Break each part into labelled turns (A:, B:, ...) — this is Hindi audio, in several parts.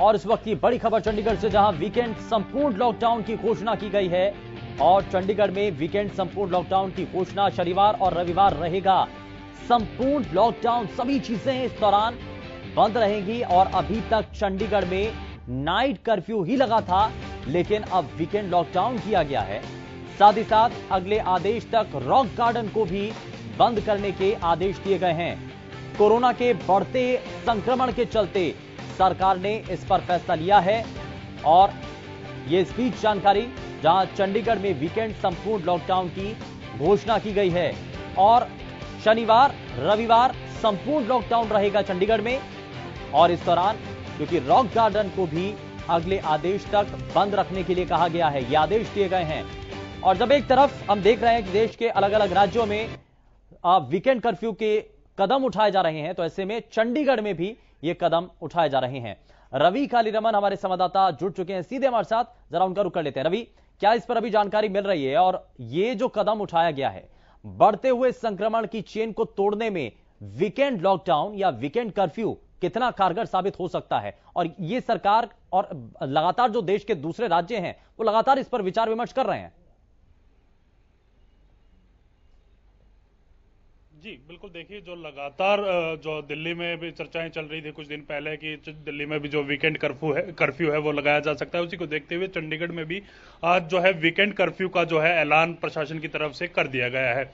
A: और इस वक्त की बड़ी खबर चंडीगढ़ से जहां वीकेंड संपूर्ण लॉकडाउन की घोषणा की गई है और चंडीगढ़ में वीकेंड संपूर्ण लॉकडाउन की घोषणा शनिवार और रविवार रहेगा संपूर्ण लॉकडाउन सभी चीजें इस दौरान बंद रहेंगी और अभी तक चंडीगढ़ में नाइट कर्फ्यू ही लगा था लेकिन अब वीकेंड लॉकडाउन किया गया है साथ ही साथ अगले आदेश तक रॉक गार्डन को भी बंद करने के आदेश दिए गए हैं कोरोना के बढ़ते संक्रमण के चलते सरकार ने इस पर फैसला लिया है और ये इस बीच जानकारी जहां चंडीगढ़ में वीकेंड संपूर्ण लॉकडाउन की घोषणा की गई है और शनिवार रविवार संपूर्ण लॉकडाउन रहेगा चंडीगढ़ में और इस दौरान क्योंकि रॉक गार्डन को भी अगले आदेश तक बंद रखने के लिए कहा गया है ये आदेश दिए गए हैं और जब एक तरफ हम देख रहे हैं कि देश के अलग अलग राज्यों में वीकेंड कर्फ्यू के कदम उठाए जा रहे हैं तो ऐसे में चंडीगढ़ में भी ये कदम उठाए जा रहे हैं रवि रमन हमारे संवाददाता जुड़ चुके हैं सीधे हमारे साथ जरा उनका रुक कर लेते हैं रवि क्या इस पर अभी जानकारी मिल रही है और ये जो कदम उठाया गया है बढ़ते हुए संक्रमण की चेन को तोड़ने में वीकेंड लॉकडाउन या वीकेंड कर्फ्यू कितना कारगर साबित हो सकता है और ये सरकार और लगातार जो देश के दूसरे राज्य हैं वो लगातार इस पर विचार विमर्श कर रहे हैं
B: जी बिल्कुल देखिए जो लगातार जो दिल्ली में भी चर्चाएं चल रही थी कुछ दिन पहले कि दिल्ली में भी जो वीकेंड कर्फ्यू है कर्फ्यू है वो लगाया जा सकता है उसी को देखते हुए चंडीगढ़ में भी आज जो है वीकेंड कर्फ्यू का जो है ऐलान प्रशासन की तरफ से कर दिया गया है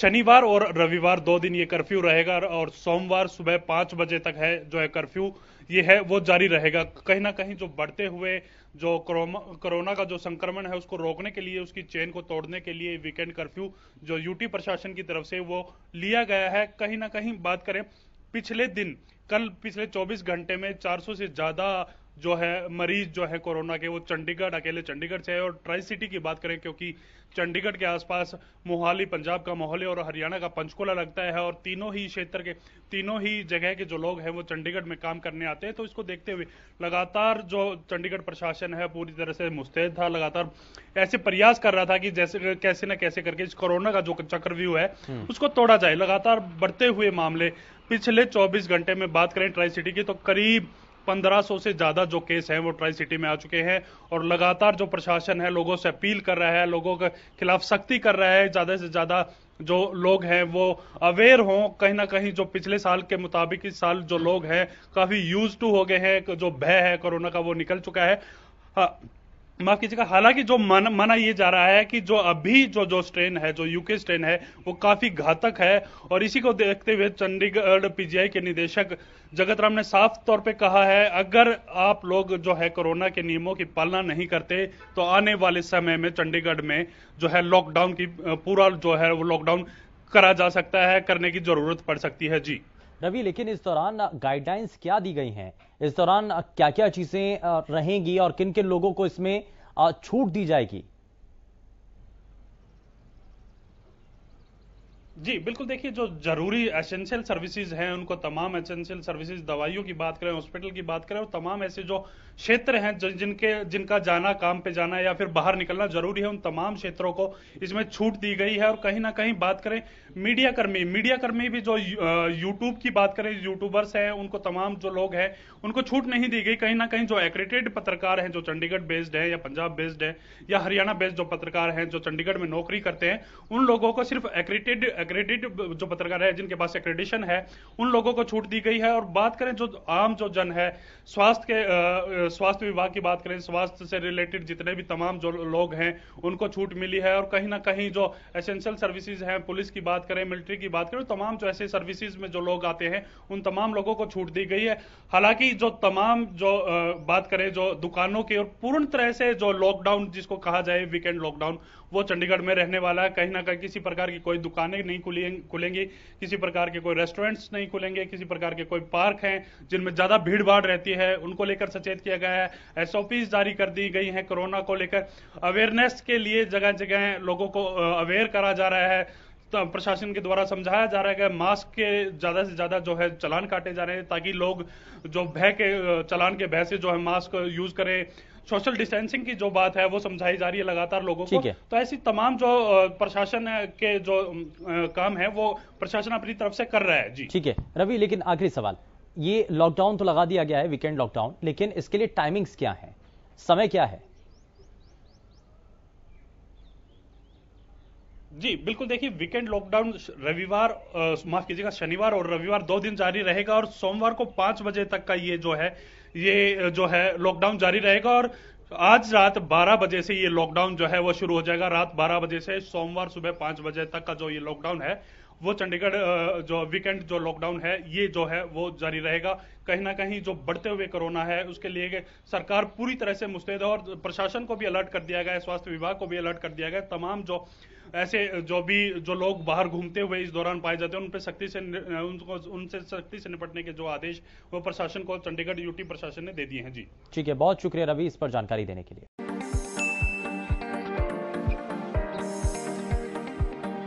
B: शनिवार और रविवार दो दिन ये कर्फ्यू रहेगा और सोमवार सुबह पांच बजे तक है जो है कर्फ्यू ये है वो जारी रहेगा कहीं ना कहीं जो बढ़ते हुए जो कोरोना का जो संक्रमण है उसको रोकने के लिए उसकी चेन को तोड़ने के लिए वीकेंड कर्फ्यू जो यूटी प्रशासन की तरफ से वो लिया गया है कहीं ना कहीं बात करें पिछले दिन कल पिछले 24 घंटे में 400 से ज्यादा जो है मरीज जो है कोरोना के वो चंडीगढ़ अकेले चंडीगढ़ से है और ट्राई सिटी की बात करें क्योंकि चंडीगढ़ के आसपास मोहाली पंजाब का मोहाली और हरियाणा का पंचकुला लगता है और तीनों ही क्षेत्र के तीनों ही जगह के जो लोग हैं वो चंडीगढ़ में काम करने आते हैं तो इसको देखते हुए लगातार जो चंडीगढ़ प्रशासन है पूरी तरह से मुस्तैद था लगातार ऐसे प्रयास कर रहा था कि जैसे कैसे ना कैसे करके इस कोरोना का जो चक्रव्यूह है हम्म। उसको तोड़ा जाए लगातार बढ़ते हुए मामले पिछले 24 घंटे में बात करें ट्राई सिटी की तो करीब 1500 से ज्यादा जो केस हैं वो ट्राई सिटी में आ चुके हैं और लगातार जो प्रशासन है लोगों से अपील कर रहा है लोगों के खिलाफ सख्ती कर रहा है ज्यादा से ज्यादा जो लोग हैं वो अवेयर हों कहीं ना कहीं जो पिछले साल के मुताबिक इस साल जो लोग हैं काफी यूज टू हो गए हैं जो भय है कोरोना का वो निकल चुका है हाँ माफ कीजिएगा हालांकि जो मन, मना ये जा रहा है कि जो अभी जो जो स्ट्रेन है जो यूके स्ट्रेन है वो काफी घातक है और इसी को देखते हुए चंडीगढ़ पीजीआई के निदेशक जगत राम ने साफ तौर पे कहा है अगर आप लोग जो है कोरोना के नियमों की पालना नहीं करते तो आने वाले समय में चंडीगढ़ में जो है लॉकडाउन की पूरा जो है वो लॉकडाउन करा जा सकता है करने
A: की जरूरत पड़ सकती है जी रवि लेकिन इस दौरान गाइडलाइंस क्या दी गई हैं इस दौरान क्या क्या चीजें रहेंगी और किन किन लोगों को इसमें छूट दी जाएगी
B: जी बिल्कुल देखिए जो जरूरी एसेंशियल सर्विसेज हैं उनको तमाम एसेंशियल सर्विसेज दवाइयों की बात करें हॉस्पिटल की बात करें और तमाम ऐसे जो क्षेत्र हैं जिनके जिनका जाना काम पे जाना या फिर बाहर निकलना जरूरी है उन तमाम क्षेत्रों को इसमें छूट दी गई है और कहीं ना कहीं बात करें मीडिया कर्मी मीडिया कर्मी भी जो यूट्यूब की बात करें यूट्यूबर्स हैं उनको तमाम जो लोग हैं उनको छूट नहीं दी गई कहीं ना कहीं जो एक्रेटेड पत्रकार हैं जो चंडीगढ़ बेस्ड है या पंजाब बेस्ड है या हरियाणा बेस्ड जो पत्रकार हैं जो चंडीगढ़ में नौकरी करते हैं उन लोगों को सिर्फ एक्रेटेड एक्रेडिट जो पत्रकार है जिनके पास एक्रेडिशन है उन लोगों को छूट दी गई है और बात करें जो आम जो जन है स्वास्थ्य के स्वास्थ्य विभाग की बात करें स्वास्थ्य से रिलेटेड जितने भी तमाम जो लोग हैं उनको छूट मिली है और कहीं ना कहीं जो एसेंशियल सर्विसेज हैं पुलिस की बात करें मिलिट्री की बात करें तमाम जो ऐसे सर्विसेज में जो लोग आते हैं उन तमाम लोगों को छूट दी गई है हालांकि जो तमाम जो बात करें जो दुकानों की और पूर्ण तरह से जो लॉकडाउन जिसको कहा जाए वीकेंड लॉकडाउन वो चंडीगढ़ में रहने वाला है कहीं ना कहीं किसी प्रकार की कोई दुकानें नहीं नहीं खुलेंगी किसी प्रकार के कोई रेस्टोरेंट्स नहीं खुलेंगे किसी प्रकार के कोई पार्क हैं जिनमें ज्यादा भीड़ भाड़ रहती है उनको लेकर सचेत किया गया है एसओपीज जारी कर दी गई है कोरोना को लेकर अवेयरनेस के लिए जगह जगह लोगों को अवेयर करा जा रहा है तो प्रशासन के द्वारा समझाया जा रहा है कि मास्क के ज्यादा से ज्यादा जो है चलान काटे जा रहे हैं ताकि लोग जो भय के चलान के भय से जो है मास्क यूज करें सोशल डिस्टेंसिंग की जो बात है वो समझाई जा रही है लगातार लोगों को तो ऐसी तमाम जो प्रशासन के जो काम है वो प्रशासन अपनी
A: तरफ से कर रहा है जी ठीक है रवि लेकिन आखिरी सवाल ये लॉकडाउन तो लगा दिया गया है वीकेंड लॉकडाउन लेकिन इसके लिए टाइमिंग्स क्या है समय क्या है
B: जी बिल्कुल देखिए वीकेंड लॉकडाउन रविवार माफ कीजिएगा शनिवार और रविवार दो दिन जारी रहेगा और सोमवार को पांच बजे तक का ये जो है ये जो है लॉकडाउन जारी रहेगा और आज रात 12 बजे से ये लॉकडाउन जो है वो शुरू हो जाएगा रात 12 बजे से सोमवार सुबह 5 बजे तक का जो ये लॉकडाउन है वो चंडीगढ़ जो वीकेंड जो लॉकडाउन है ये जो है वो जारी रहेगा कहीं ना कहीं जो बढ़ते हुए कोरोना है उसके लिए सरकार पूरी तरह से मुस्तैद है और प्रशासन को भी अलर्ट कर दिया गया है स्वास्थ्य विभाग को भी अलर्ट कर दिया गया है तमाम जो ऐसे जो भी जो लोग बाहर घूमते हुए इस दौरान पाए जाते हैं उन पर सख्ती से उनको उनसे सख्ती से निपटने के जो आदेश वो प्रशासन को चंडीगढ़ यूटी प्रशासन ने दे दिए हैं जी
A: ठीक है बहुत शुक्रिया रवि इस पर जानकारी देने के लिए